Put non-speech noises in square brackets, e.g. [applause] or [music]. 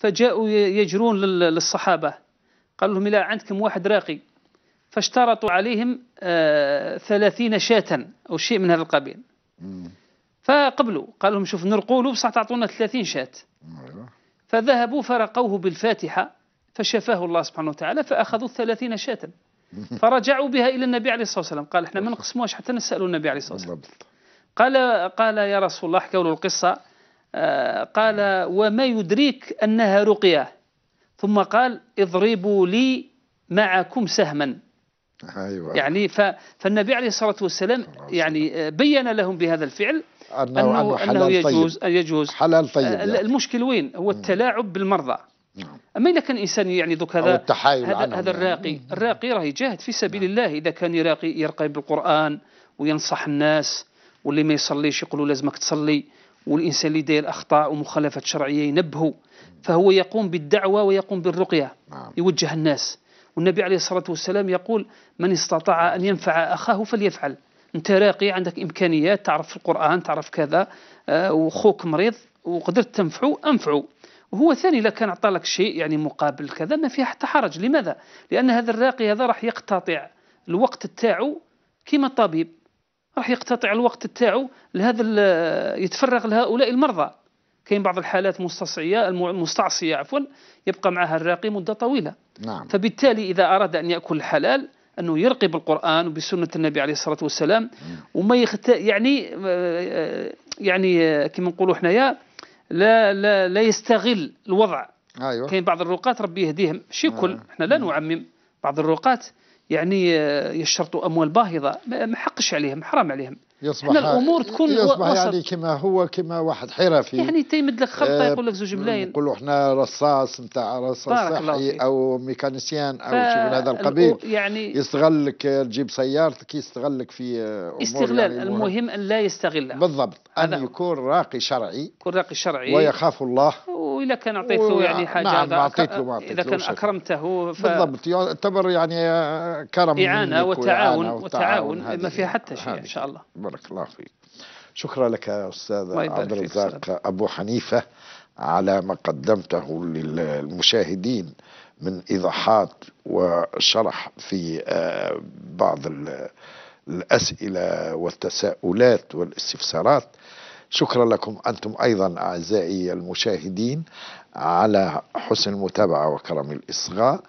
فجاءوا يجرون للصحابة قال لهم إلى عندكم واحد راقي فاشترطوا عليهم آه، ثلاثين شاة أو شيء من هذا القبيل فقبلوا قال لهم شوف نرقوا له بصح تعطونا ثلاثين شاة أيوة. فذهبوا فرقوه بالفاتحة فشفاه الله سبحانه وتعالى فأخذوا الثلاثين شاة [laughs] فرجعوا بها إلى النبي عليه الصلاة والسلام قال احنا ما نقسموهاش حتى نسألوا النبي عليه الصلاة والسلام قال قال يا رسول الله حكوا له القصة آه، قال وما يدريك أنها رقية ثم قال اضربوا لي معكم سهما أيوة. يعني فالنبي عليه الصلاة والسلام يعني بين لهم بهذا الفعل أنه, أنه, أنه, حلال أنه طيب. يجوز, طيب. يجوز حلال طيب آه، يعني. المشكل وين هو التلاعب بالمرضى نعم. اما اذا كان انسان يعني ذوك هذا هذا, هذا يعني. الراقي يعني. الراقي راه يجاهد في سبيل نعم. الله اذا كان يراقي يرقي بالقران وينصح الناس واللي ما يصليش يقولوا لازمك تصلي والإنسان اللي داير أخطاء ومخالفات شرعية ينبهه فهو يقوم بالدعوة ويقوم بالرقية نعم. يوجه الناس والنبي عليه الصلاة والسلام يقول من استطاع أن ينفع أخاه فليفعل أنت راقي عندك إمكانيات تعرف القرآن تعرف كذا آه، وخوك مريض وقدرت تنفعه أنفعه وهو ثاني إذا كان أعطى لك شيء يعني مقابل كذا ما فيه حتى حرج لماذا؟ لأن هذا الراقي هذا راح يقتطع الوقت تاعه كما الطبيب راح يقتطع الوقت تاعو لهذا يتفرغ لهؤلاء المرضى كاين بعض الحالات مستصعيه المستعصيه عفوا يبقى معها الراقي مده طويله نعم. فبالتالي اذا اراد ان ياكل الحلال انه يرقي بالقران وبسنه النبي عليه الصلاه والسلام مم. نعم. وما يخت... يعني آه، يعني آه، كما نقولوا حنايا لا لا لا يستغل الوضع أيوة. كاين بعض الرقاة ربي يهديهم شي كل نعم. احنا لا نعمم بعض الرقاة يعني يشترطوا اموال باهظه ما حقش عليهم حرام عليهم يصبح الامور تكون يصبح وسط. يعني كما هو كما واحد حرفي يعني تيمد لك خطه آه، يقول لك زوج ملايين نقولوا احنا رصاص نتاع رصاص صحي او ميكانيسيان او شيء من هذا القبيل يعني يستغل لك تجيب سيارتك يستغل لك في امور استغلال يعني المهم ان لا يستغلها بالضبط ان يكون راقي شرعي يكون راقي شرعي ويخاف الله واذا كان اعطيته يعني نعم، حاجه نعم اعطيت له اذا كان اكرمته ف... بالضبط يعتبر يعني آه، كرم اعانه وتعاون وتعاون, وتعاون ما فيها حتى شيء ان شاء الله بارك الله فيك شكرا لك يا استاذ عبد الرزاق ابو حنيفه على ما قدمته للمشاهدين من ايضاحات وشرح في آه، بعض الاسئله والتساؤلات والاستفسارات شكرا لكم أنتم أيضا أعزائي المشاهدين على حسن المتابعة وكرم الإصغاء